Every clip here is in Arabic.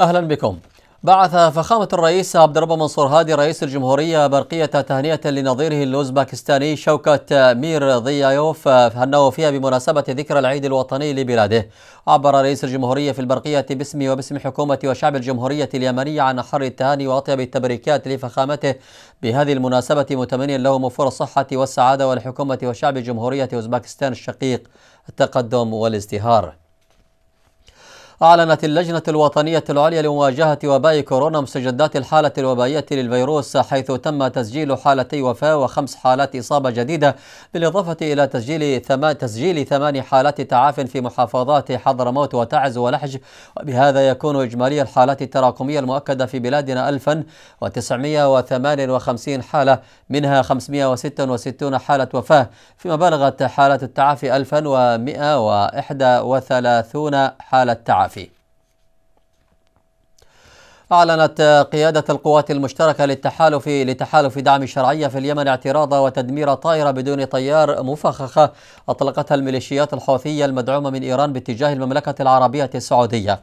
أهلا بكم بعث فخامة الرئيس عبد الرب منصور هادي رئيس الجمهورية برقية تهنئة لنظيره الأوزباكستاني شوكة مير ضيايوف أنه فيها بمناسبة ذكرى العيد الوطني لبلاده عبر رئيس الجمهورية في البرقية باسمي وباسم حكومة وشعب الجمهورية اليمنية عن حر التهاني وأطيب التبريكات لفخامته بهذه المناسبة متمنيا له موفور الصحة والسعادة ولحكومة وشعب جمهورية أوزباكستان الشقيق التقدم والازدهار أعلنت اللجنة الوطنية العليا لمواجهة وباء كورونا مستجدات الحالة الوبائية للفيروس حيث تم تسجيل حالتي وفاة وخمس حالات إصابة جديدة بالإضافة إلى تسجيل ثمان, تسجيل ثمان حالات تعاف في محافظات حضرموت وتعز ولحج وبهذا يكون إجمالي الحالات التراكمية المؤكدة في بلادنا 1958 حالة منها 566 حالة وفاة فيما بلغت حالات التعافي 1131 حالة تعافي الصحفي أعلنت قيادة القوات المشتركة للتحالف لتحالف دعم الشرعية في اليمن اعتراض وتدمير طائرة بدون طيار مفخخة أطلقتها الميليشيات الحوثية المدعومة من إيران باتجاه المملكة العربية السعودية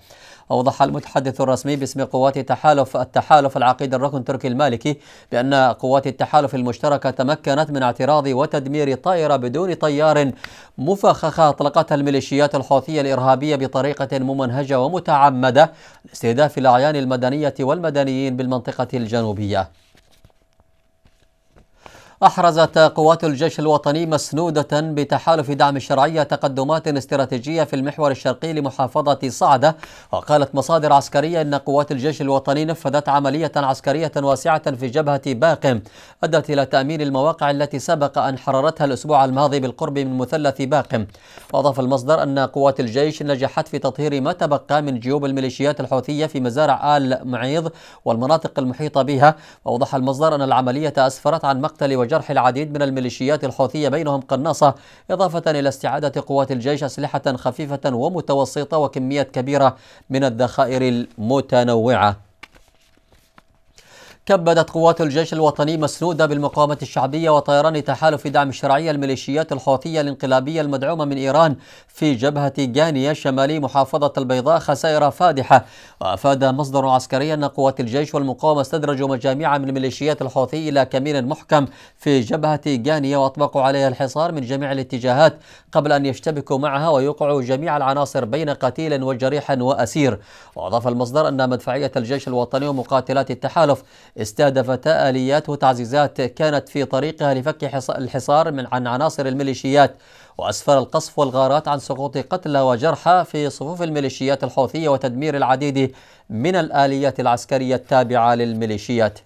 أوضح المتحدث الرسمي باسم قوات تحالف التحالف العقيد الركن تركي المالكي بأن قوات التحالف المشتركة تمكنت من اعتراض وتدمير طائرة بدون طيار مفخخة أطلقتها الميليشيات الحوثية الإرهابية بطريقة ممنهجة ومتعمدة لاستهداف الأعيان المدنية والمدنيين بالمنطقة الجنوبية أحرزت قوات الجيش الوطني مسنودة بتحالف دعم الشرعية تقدمات استراتيجية في المحور الشرقي لمحافظة صعدة وقالت مصادر عسكرية أن قوات الجيش الوطني نفذت عملية عسكرية واسعة في جبهة باقم أدت إلى تأمين المواقع التي سبق أن حررتها الأسبوع الماضي بالقرب من مثلث باقم وأضاف المصدر أن قوات الجيش نجحت في تطهير ما تبقى من جيوب الميليشيات الحوثية في مزارع آل معيض والمناطق المحيطة بها وأوضح المصدر أن العملية أسفرت عن مقتل وجرح العديد من الميليشيات الحوثية بينهم قناصة إضافة إلى استعادة قوات الجيش أسلحة خفيفة ومتوسطة وكميات كبيرة من الذخائر المتنوعة كبدت قوات الجيش الوطني مسنودة بالمقاومة الشعبية وطيران تحالف دعم الشرعية الميليشيات الحوثية الانقلابية المدعومة من إيران في جبهة جانية شمالي محافظة البيضاء خسائر فادحة وأفاد مصدر عسكري أن قوات الجيش والمقاومة استدرجوا مجاميع من ميليشيات الحوثي إلى كمين محكم في جبهة جانية وأطبقوا عليها الحصار من جميع الاتجاهات قبل أن يشتبكوا معها ويوقعوا جميع العناصر بين قتيل وجريح وأسير وأضاف المصدر أن مدفعية الجيش الوطني ومقاتلات التحالف استهدفت آليات وتعزيزات كانت في طريقها لفك الحصار من عن عناصر الميليشيات وأسفر القصف والغارات عن سقوط قتلى وجرحى في صفوف الميليشيات الحوثية وتدمير العديد من الآليات العسكرية التابعة للميليشيات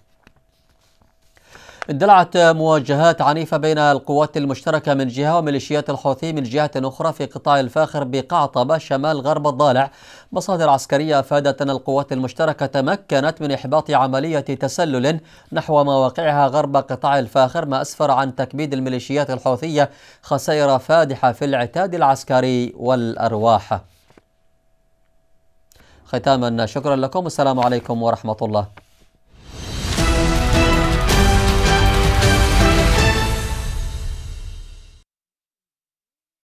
اندلعت مواجهات عنيفة بين القوات المشتركة من جهة وميليشيات الحوثي من جهة أخرى في قطاع الفاخر بقعطبة شمال غرب الضالع مصادر عسكرية أفادت أن القوات المشتركة تمكنت من إحباط عملية تسلل نحو مواقعها غرب قطاع الفاخر ما أسفر عن تكبيد الميليشيات الحوثية خسائر فادحة في العتاد العسكري والأرواح ختاما شكرا لكم والسلام عليكم ورحمة الله